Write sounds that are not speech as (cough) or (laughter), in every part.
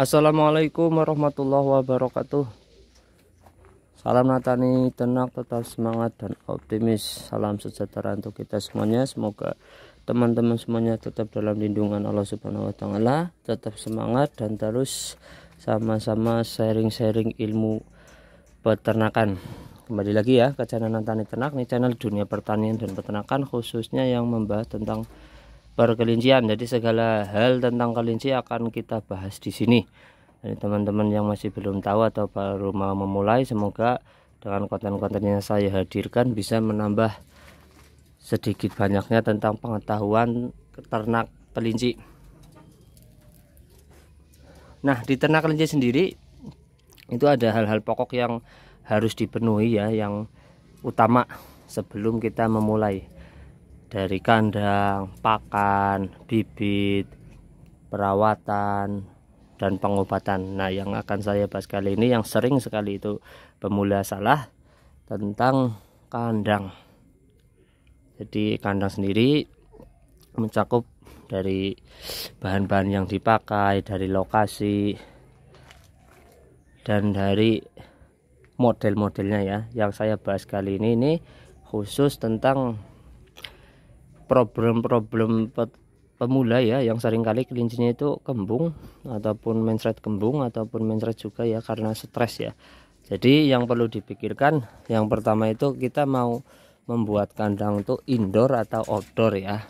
Assalamualaikum warahmatullahi wabarakatuh Salam Natani tenang tetap semangat dan optimis Salam sejahtera untuk kita semuanya Semoga teman-teman semuanya tetap dalam lindungan Allah subhanahu wa ta'ala Tetap semangat dan terus sama-sama sharing-sharing ilmu peternakan Kembali lagi ya ke channel Natani tenak Ini channel dunia pertanian dan peternakan khususnya yang membahas tentang perkelincian. Jadi segala hal tentang kelinci akan kita bahas di sini. Jadi teman-teman yang masih belum tahu atau baru mau memulai semoga dengan konten-konten yang saya hadirkan bisa menambah sedikit banyaknya tentang pengetahuan ternak kelinci. Nah, di ternak kelinci sendiri itu ada hal-hal pokok yang harus dipenuhi ya yang utama sebelum kita memulai dari kandang, pakan, bibit, perawatan, dan pengobatan. Nah, yang akan saya bahas kali ini yang sering sekali itu pemula salah tentang kandang. Jadi kandang sendiri mencakup dari bahan-bahan yang dipakai, dari lokasi dan dari model-modelnya ya. Yang saya bahas kali ini ini khusus tentang problem-problem pemula ya yang sering kali kelincinya itu kembung ataupun mensret kembung ataupun mensret juga ya karena stres ya jadi yang perlu dipikirkan yang pertama itu kita mau membuat kandang itu indoor atau outdoor ya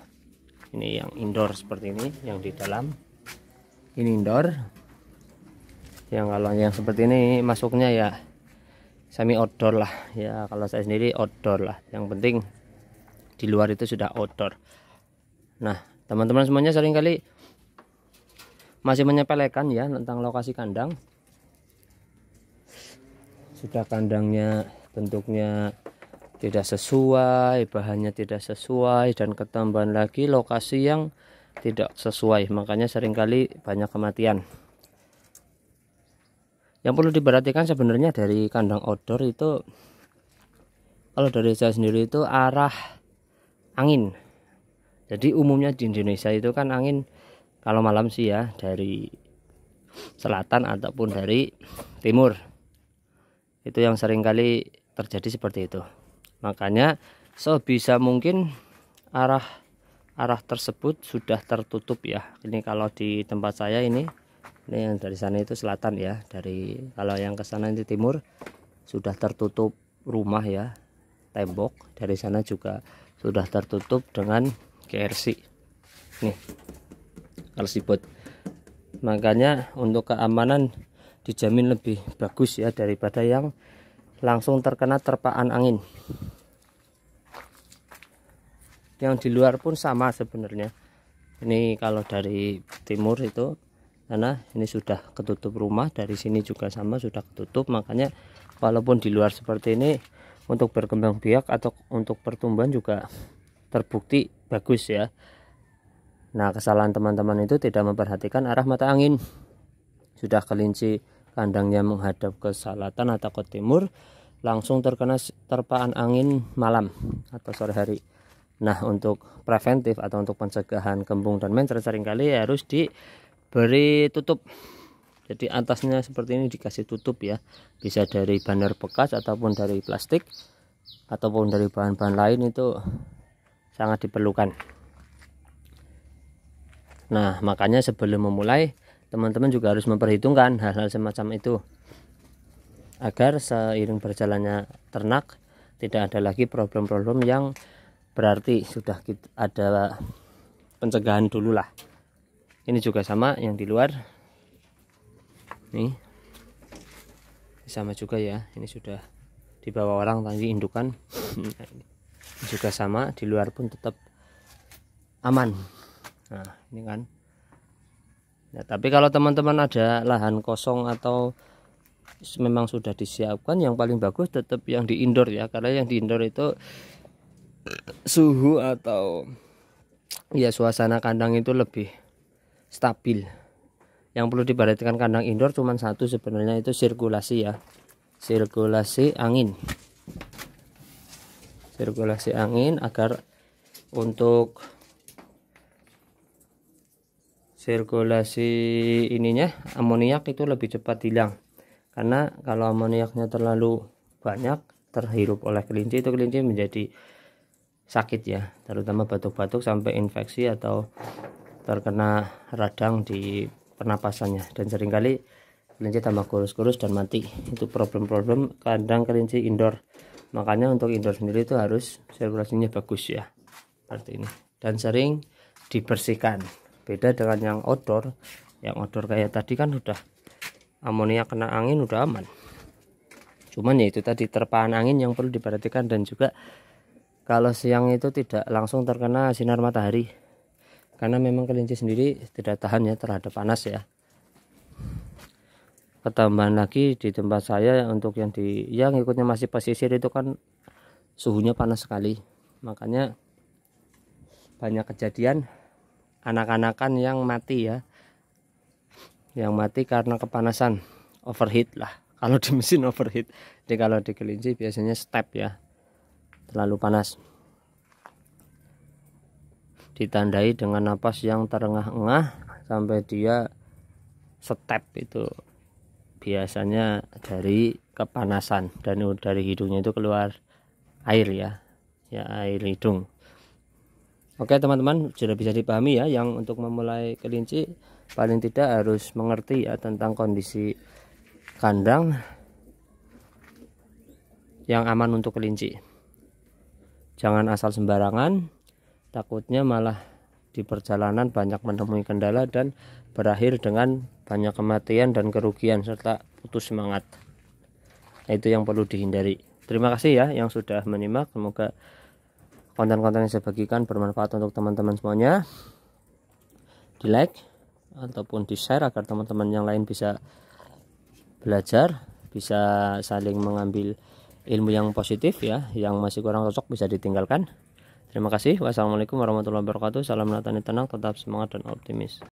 ini yang indoor seperti ini yang di dalam ini indoor yang kalau yang seperti ini masuknya ya semi outdoor lah ya kalau saya sendiri outdoor lah yang penting di luar itu sudah outdoor nah teman-teman semuanya seringkali masih menyepelekan ya tentang lokasi kandang sudah kandangnya bentuknya tidak sesuai bahannya tidak sesuai dan ketambahan lagi lokasi yang tidak sesuai makanya seringkali banyak kematian yang perlu diperhatikan sebenarnya dari kandang outdoor itu kalau dari saya sendiri itu arah angin. Jadi umumnya di Indonesia itu kan angin kalau malam sih ya dari selatan ataupun dari timur. Itu yang sering kali terjadi seperti itu. Makanya sebisa mungkin arah arah tersebut sudah tertutup ya. Ini kalau di tempat saya ini ini yang dari sana itu selatan ya. Dari kalau yang ke sana itu timur sudah tertutup rumah ya, tembok. Dari sana juga sudah tertutup dengan KRC nih harus dibuat makanya untuk keamanan dijamin lebih bagus ya daripada yang langsung terkena terpaan angin yang di luar pun sama sebenarnya ini kalau dari timur itu karena ini sudah ketutup rumah dari sini juga sama sudah ketutup makanya walaupun di luar seperti ini untuk berkembang biak atau untuk pertumbuhan juga terbukti bagus ya. Nah, kesalahan teman-teman itu tidak memperhatikan arah mata angin. Sudah kelinci kandangnya menghadap ke selatan atau ke timur, langsung terkena terpaan angin malam atau sore hari. Nah, untuk preventif atau untuk pencegahan kembung dan mencret seringkali harus diberi tutup jadi atasnya seperti ini dikasih tutup ya bisa dari banner bekas ataupun dari plastik ataupun dari bahan-bahan lain itu sangat diperlukan nah makanya sebelum memulai teman-teman juga harus memperhitungkan hal-hal semacam itu agar seiring berjalannya ternak tidak ada lagi problem-problem yang berarti sudah ada pencegahan dulu lah ini juga sama yang di luar ini sama juga ya ini sudah dibawa orang tadi indukan ini juga sama di luar pun tetap aman nah ini kan nah, tapi kalau teman-teman ada lahan kosong atau memang sudah disiapkan yang paling bagus tetap yang di indoor ya karena yang di indoor itu suhu atau ya suasana kandang itu lebih stabil yang perlu diperhatikan kandang indoor cuma satu sebenarnya itu sirkulasi ya sirkulasi angin sirkulasi angin agar untuk sirkulasi ininya amoniak itu lebih cepat hilang karena kalau amoniaknya terlalu banyak terhirup oleh kelinci itu kelinci menjadi sakit ya terutama batuk-batuk sampai infeksi atau terkena radang di pernapasannya dan seringkali kelinci tambah kurus-kurus dan mati itu problem-problem kandang kelinci indoor makanya untuk indoor sendiri itu harus sirkulasinya bagus ya seperti ini dan sering dibersihkan beda dengan yang outdoor yang outdoor kayak tadi kan udah amonia kena angin udah aman cuman ya itu tadi terpaan angin yang perlu diperhatikan dan juga kalau siang itu tidak langsung terkena sinar matahari karena memang kelinci sendiri tidak tahan ya terhadap panas ya ketambahan lagi di tempat saya untuk yang di yang ikutnya masih pesisir itu kan suhunya panas sekali makanya banyak kejadian anak-anakan yang mati ya yang mati karena kepanasan overheat lah (laughs) kalau di mesin overheat jadi kalau di kelinci biasanya step ya terlalu panas ditandai dengan napas yang terengah-engah sampai dia step itu biasanya dari kepanasan dan dari hidungnya itu keluar air ya ya air hidung oke teman-teman sudah bisa dipahami ya yang untuk memulai kelinci paling tidak harus mengerti ya tentang kondisi kandang yang aman untuk kelinci jangan asal sembarangan takutnya malah di perjalanan banyak menemui kendala dan berakhir dengan banyak kematian dan kerugian serta putus semangat. Nah, itu yang perlu dihindari. Terima kasih ya yang sudah menimak. Semoga konten-konten yang saya bagikan bermanfaat untuk teman-teman semuanya. Di like ataupun di share agar teman-teman yang lain bisa belajar, bisa saling mengambil ilmu yang positif ya, yang masih kurang cocok bisa ditinggalkan. Terima kasih. Wassalamualaikum warahmatullahi wabarakatuh. Salam latani tenang, tetap semangat dan optimis.